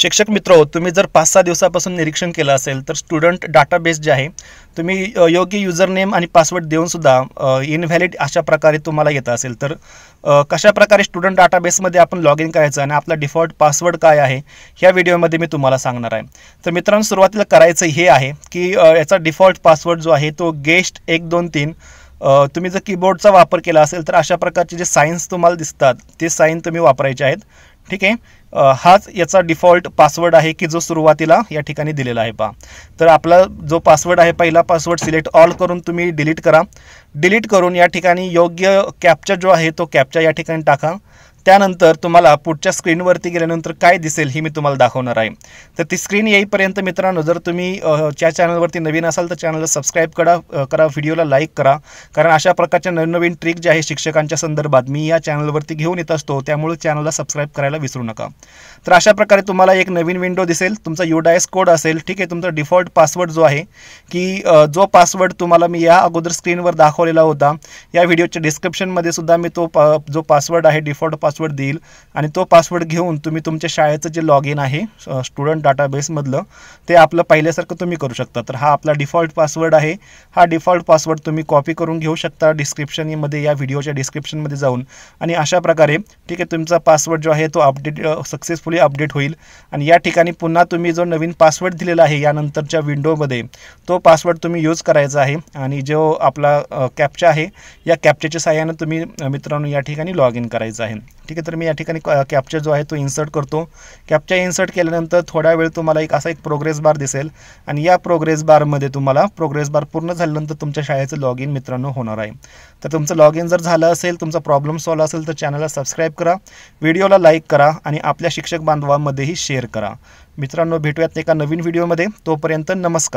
शिक्षक मित्र तुम्ही जर पाच सहा दिवसापासून निरीक्षण केलं असेल तर स्टुडंट डाटाबेस जे आहे तुम्ही योग्य युजरनेम आणि पासवर्ड देऊनसुद्धा इनव्हॅलिड अशा प्रकारे तुम्हाला येत असेल तर कशा प्रकारे स्टुडंट डाटाबेसमध्ये आपण लॉग इन करायचं आणि आपला डिफॉल्ट पासवर्ड काय आहे ह्या व्हिडिओमध्ये मी तुम्हाला सांगणार आहे तर मित्रांनो सुरुवातीला करायचं हे आहे की याचा डिफॉल्ट पासवर्ड जो आहे तो गेस्ट एक दोन तीन तुम्ही जर कीबोर्डचा वापर केला असेल तर अशा प्रकारचे जे साईन्स तुम्हाला दिसतात ते साईन तुम्ही वापरायचे आहेत ठीक आहे हाच याचा डिफॉल्ट पासवर्ड आहे की जो सुरुवातीला या ठिकाणी दिलेला आहे पहा तर आपला जो पासवर्ड आहे पहिला पासवर्ड सिलेक्ट ऑल करून तुम्ही डिलीट करा डिलीट करून या ठिकाणी योग्य कॅपचा जो आहे तो कॅपचा या ठिकाणी टाका त्यानंतर तुम्हाला पुढच्या स्क्रीनवरती गेल्यानंतर काय दिसेल ही मी तुम्हाला दाखवणार आहे तर ती स्क्रीन येईपर्यंत मित्रांनो जर तुम्ही ज्या चॅनलवरती नवीन असाल तर चॅनलला सबस्क्राईब करा करा व्हिडिओला लाईक करा कारण अशा प्रकारच्या नवनवीन ट्रिक जे आहे शिक्षकांच्या संदर्भात मी या चॅनलवरती घेऊन येत असतो त्यामुळे चॅनलला सबस्क्राईब करायला विसरू नका तर अशा प्रकारे तुम्हाला एक नवीन विंडो दिसेल तुमचा युडायस कोड असेल ठीक आहे तुमचा डिफॉल्ट पासवर्ड जो आहे की जो पासवर्ड तुम्हाला मी या अगोदर स्क्रीनवर दाखवलेला होता या व्हिडिओच्या डिस्क्रिप्शनमध्ये सुद्धा मी तो जो पासवर्ड आहे डिफॉल्ट पास पासवर्ड देईल आणि तो पासवर्ड घेऊन तुम्ही तुमच्या शाळेचं जे लॉग इन आहे स्टुडंट डाटाबेसमधलं ते आपलं पहिल्यासारखं तुम्ही करू शकता तर हा आपला डिफॉल्ट पासवर्ड आहे हा डिफॉल्ट पासवर्ड तुम्ही कॉपी करून घेऊ शकता डिस्क्रिप्शनमध्ये या व्हिडिओच्या डिस्क्रिप्शनमध्ये जाऊन आणि अशा प्रकारे ठीक आहे तुमचा पासवर्ड जो आहे तो अपडेट सक्सेसफुली अपडेट होईल आणि या ठिकाणी पुन्हा तुम्ही जो नवीन पासवर्ड दिलेला आहे यानंतरच्या विंडोमध्ये तो पासवर्ड तुम्ही यूज करायचा आहे आणि जो आपला कॅप्चा आहे या कॅप्चाच्या सहाय्यानं तुम्ही मित्रांनो या ठिकाणी लॉग इन करायचं आहे ठीक आहे तर मी या ठिकाणी कॅप्चर जो आहे तो इन्सर्ट करतो कॅप्चर इन्सर्ट केल्यानंतर थोडा वेळ तुम्हाला एक असा एक प्रोग्रेस बार दिसेल आणि या प्रोग्रेस बारमध्ये तुम्हाला प्रोग्रेस बार पूर्ण झाल्यानंतर तुमच्या शाळेचं लॉग इन मित्रांनो होणार आहे तर तुमचं लॉग इन जर झालं असेल तुमचा प्रॉब्लेम सॉल्व असेल तर चॅनलला सबस्क्राईब करा व्हिडिओला लाईक करा आणि आपल्या शिक्षक बांधवांमध्येही शेअर करा मित्रांनो भेटूयात एका नवीन व्हिडिओमध्ये तोपर्यंत नमस्कार